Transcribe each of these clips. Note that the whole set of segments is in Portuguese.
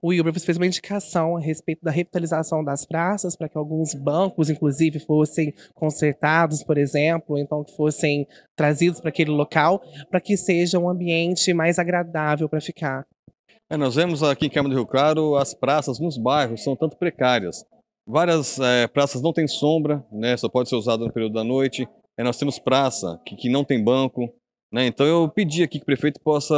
O Uber fez uma indicação a respeito da revitalização das praças, para que alguns bancos, inclusive, fossem consertados, por exemplo, então que fossem trazidos para aquele local, para que seja um ambiente mais agradável para ficar. É, nós vemos aqui em Câmara do Rio Claro as praças nos bairros são tanto precárias. Várias é, praças não têm sombra, né, só pode ser usada no período da noite. É, nós temos praça que, que não tem banco, né? Então eu pedi aqui que o prefeito possa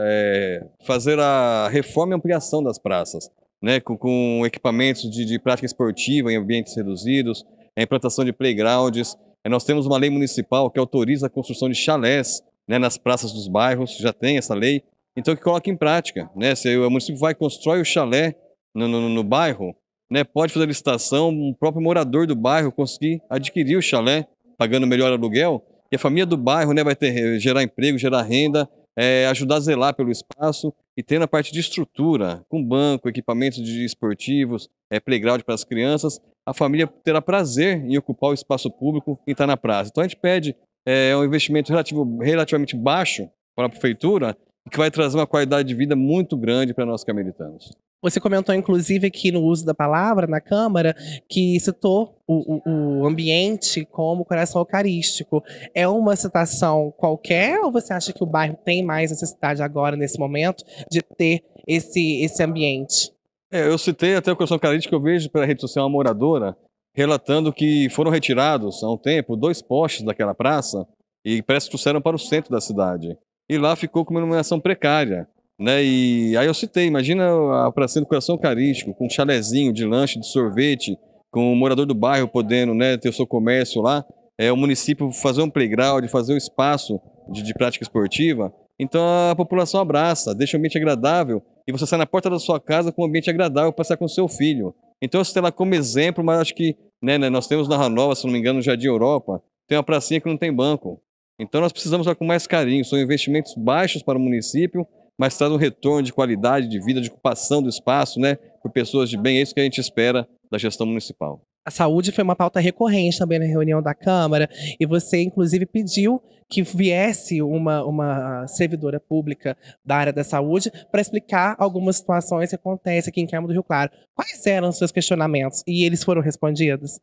é, fazer a reforma e ampliação das praças, né? com, com equipamentos de, de, prática esportiva em ambientes reduzidos, a implantação de playgrounds. É, nós temos uma lei municipal que autoriza a construção de chalés né, nas praças dos bairros, já tem essa lei. Então que coloque em prática. Né? Se o município vai constrói o chalé no, no, no bairro, né, pode fazer licitação, o um próprio morador do bairro conseguir adquirir o chalé, pagando melhor aluguel, e a família do bairro né, vai ter, eh, gerar emprego, gerar renda, é, ajudar a zelar pelo espaço e ter na parte de estrutura, com banco, equipamentos de esportivos, é, playground para as crianças, a família terá prazer em ocupar o espaço público e estar tá na praça. Então a gente pede é, um investimento relativo, relativamente baixo para a prefeitura, que vai trazer uma qualidade de vida muito grande para nós carmelitanos. Você comentou, inclusive, aqui no uso da palavra na Câmara, que citou o, o, o, ambiente como coração eucarístico. É uma citação qualquer ou você acha que o bairro tem mais necessidade agora, nesse momento, de ter esse, esse ambiente? É, eu citei até o coração eucarístico, eu vejo pela rede social uma moradora relatando que foram retirados há um tempo dois postes daquela praça e parece que trouxeram para o centro da cidade. E lá ficou com uma iluminação precária. Né? E aí eu citei, imagina a Pracinha do coração carístico, com um chalezinho de lanche, de sorvete, com o um morador do bairro podendo né, ter o seu comércio lá, é, o município fazer um playground, fazer um espaço de, de prática esportiva. Então a população abraça, deixa o ambiente agradável e você sai na porta da sua casa com um ambiente agradável para estar com o seu filho. Então eu citei lá como exemplo, mas acho que né, né nós temos na Ranova, se não me engano, no Jardim Europa, tem uma pracinha que não tem banco. Então nós precisamos lá com mais carinho, são investimentos baixos para o município, mas traz um retorno de qualidade de vida, de ocupação do espaço, né, por pessoas de bem. É isso que a gente espera da gestão municipal. A saúde foi uma pauta recorrente também na reunião da Câmara, e você, inclusive, pediu que viesse uma, uma servidora pública da área da saúde para explicar algumas situações que acontecem aqui em Câmara do Rio Claro. Quais eram os seus questionamentos? E eles foram respondidos?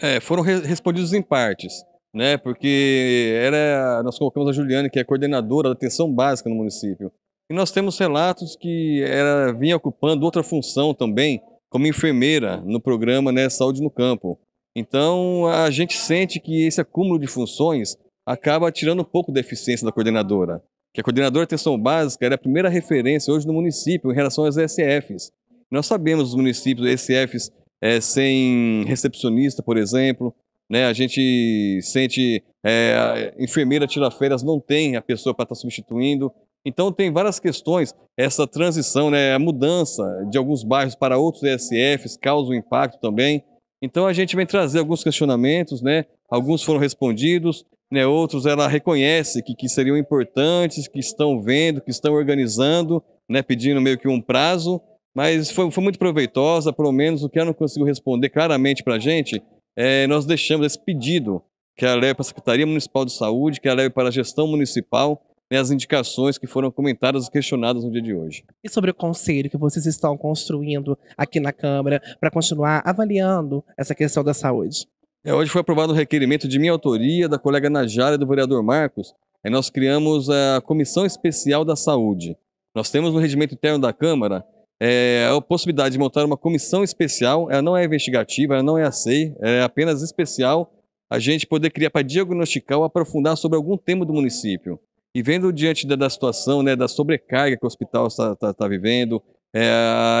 É, foram re respondidos em partes, né? Porque era, nós colocamos a Juliane, que é coordenadora da atenção básica no município. E nós temos relatos que era vinha ocupando outra função também, como enfermeira no programa né, Saúde no Campo. Então, a gente sente que esse acúmulo de funções acaba tirando um pouco da eficiência da coordenadora. Que a coordenadora de atenção básica era a primeira referência hoje no município em relação às SFs. Nós sabemos os municípios, SFs é, eh, sem recepcionista, por exemplo, né? a gente sente é, a enfermeira tira férias, não tem a pessoa para estar tá substituindo. Então tem várias questões, essa transição, né, a mudança de alguns bairros para outros ESFs causa um impacto também. Então a gente vem trazer alguns questionamentos, né? Alguns foram respondidos, né? Outros ela reconhece que, que seriam importantes, que estão vendo, que estão organizando, né? Pedindo meio que um prazo, mas foi, foi muito proveitosa, pelo menos o que ela não conseguiu responder claramente para a gente, é, nós deixamos esse pedido que ela leve para a Secretaria Municipal de Saúde, que ela leve para a gestão municipal, né, as indicações que foram comentadas e questionadas no dia de hoje. E sobre o conselho que vocês estão construindo aqui na Câmara para continuar avaliando essa questão da saúde? É, hoje foi aprovado o um requerimento de minha autoria, da colega Najara e do vereador Marcos. Aí nós criamos a Comissão Especial da Saúde. Nós temos no regimento interno da Câmara é, a possibilidade de montar uma comissão especial. Ela não é investigativa, ela não é a SEI, é apenas especial. A gente poder criar para diagnosticar ou aprofundar sobre algum tema do município. E vendo diante da, da situação, né, da sobrecarga que o hospital está tá, tá vivendo, é,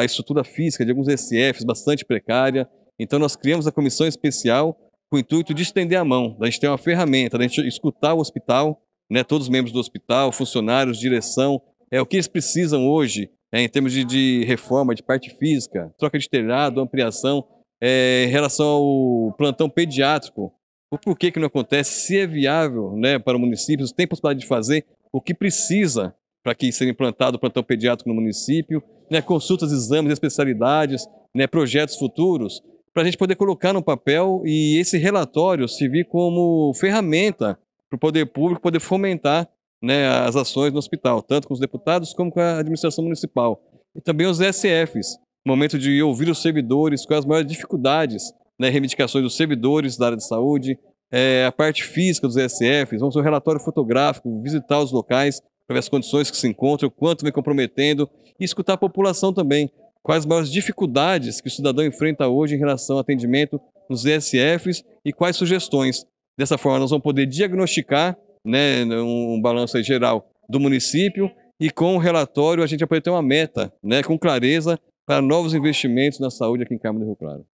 a estrutura física de alguns SFs bastante precária, então nós criamos a comissão especial com o intuito de estender a mão, da gente ter uma ferramenta, da gente escutar o hospital, né, todos os membros do hospital, funcionários, direção, é o que eles precisam hoje é, em termos de, de, reforma, de parte física, troca de telhado, ampliação, é, em relação ao plantão pediátrico, o porquê que não acontece, se é viável né, para o município, se tem possibilidade de fazer, o que precisa para que seja implantado o plantão pediátrico no município, né, consultas, exames, especialidades, né, projetos futuros, para a gente poder colocar no papel e esse relatório servir como ferramenta para o poder público poder fomentar né, as ações no hospital, tanto com os deputados como com a administração municipal. E também os SFs, momento de ouvir os servidores com as maiores dificuldades né, reivindicações dos servidores da área de saúde, é, a parte física dos ESFs, vamos ter um relatório fotográfico, visitar os locais para ver as condições que se encontram, o quanto vem comprometendo, e escutar a população também. Quais as maiores dificuldades que o cidadão enfrenta hoje em relação ao atendimento nos ESFs e quais sugestões. Dessa forma, nós vamos poder diagnosticar né, um balanço geral do município e com o relatório a gente vai poder ter uma meta, né, com clareza, para novos investimentos na saúde aqui em Carmo do Rio Claro.